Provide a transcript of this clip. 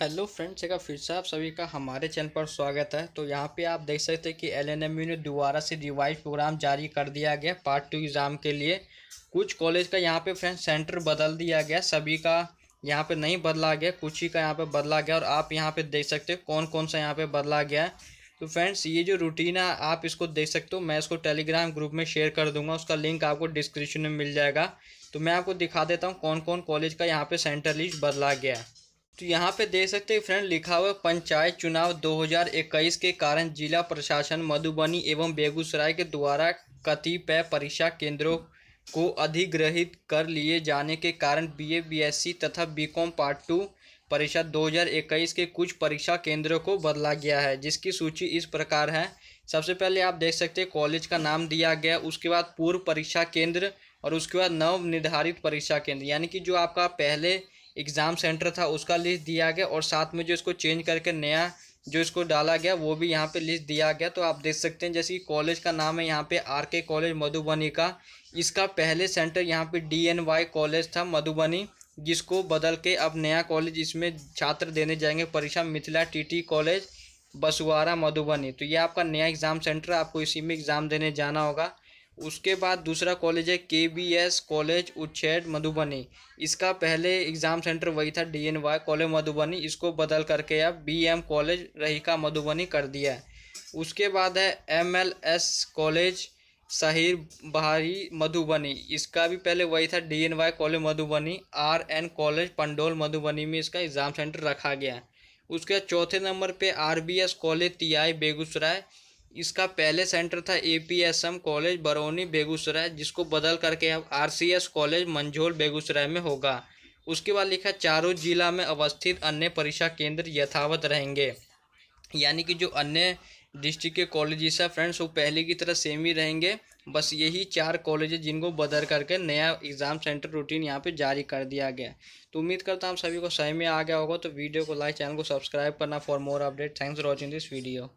hello friends एक फिर से आप सभी का हमारे चैनल पर स्वागत है तो यहाँ पे आप देख सकते हैं कि एल एन एम यू ने दोबारा से रिवाइज प्रोग्राम जारी कर दिया गया पार्ट टू एग्ज़ाम के लिए कुछ कॉलेज का यहाँ पे फ्रेंड्स सेंटर बदल दिया गया सभी का यहाँ पे नहीं बदला गया कुछ ही का यहाँ पे बदला गया और आप यहाँ पर देख सकते हो कौन कौन सा यहाँ पर बदला गया तो फ्रेंड्स ये जो रूटीन है आप इसको देख सकते हो मैं इसको टेलीग्राम ग्रुप में शेयर कर दूंगा उसका लिंक आपको डिस्क्रिप्शन में मिल जाएगा तो मैं आपको दिखा देता हूँ कौन कौन कॉलेज का यहाँ पर सेंटर लिस्ट बदला गया है तो यहाँ पे देख सकते हैं फ्रेंड लिखा हुआ पंचायत चुनाव 2021 के कारण जिला प्रशासन मधुबनी एवं बेगूसराय के द्वारा कतिपय परीक्षा केंद्रों को अधिग्रहित कर लिए जाने के कारण बीए बीएससी तथा बीकॉम पार्ट टू परीक्षा 2021 के कुछ परीक्षा केंद्रों को बदला गया है जिसकी सूची इस प्रकार है सबसे पहले आप देख सकते हैं कॉलेज का नाम दिया गया उसके बाद पूर्व परीक्षा केंद्र और उसके बाद नव निर्धारित परीक्षा केंद्र यानी कि जो आपका पहले एग्ज़ाम सेंटर था उसका लिस्ट दिया गया और साथ में जो इसको चेंज करके नया जो इसको डाला गया वो भी यहाँ पे लिस्ट दिया गया तो आप देख सकते हैं जैसे कि कॉलेज का नाम है यहाँ पे आर के कॉलेज मधुबनी का इसका पहले सेंटर यहाँ पे डी एन वाई कॉलेज था मधुबनी जिसको बदल के अब नया कॉलेज इसमें छात्र देने जाएंगे परीक्षा मिथिला टीटी कॉलेज बसुआरा मधुबनी तो ये आपका नया एग्ज़ाम सेंटर आपको इसी में एग्ज़ाम देने जाना होगा उसके बाद दूसरा कॉलेज है K B S college Uchchhed Madhubani इसका पहले एग्ज़ाम सेंटर वही था D N Y college Madhubani इसको बदल करके अब B M college Rahika Madhubani कर दिया है उसके बाद है M L S college Shahir Bahari Madhubani इसका भी पहले वही था D N Y college Madhubani R N college Pandaul Madhubani में इसका एग्ज़ाम सेंटर रखा गया है उसके चौथे नंबर पे आर बी एस कॉलेज आई बेगूसराय इसका पहले सेंटर था एपीएसएम कॉलेज बरौनी बेगूसराय जिसको बदल करके अब आरसीएस कॉलेज मंझोल बेगूसराय में होगा उसके बाद लिखा चारों जिला में अवस्थित अन्य परीक्षा केंद्र यथावत रहेंगे यानी कि जो अन्य डिस्ट्रिक्ट के कॉलेजेस है फ्रेंड्स वो पहले की तरह सेम ही रहेंगे बस यही चार कॉलेज जिनको बदल करके नया एग्ज़ाम सेंटर रूटीन यहाँ पे जारी कर दिया गया तो उम्मीद करता हूँ सभी को सही में आ गया होगा तो वीडियो को लाइक चैनल को सब्सक्राइब करना for more update thanks for watching this video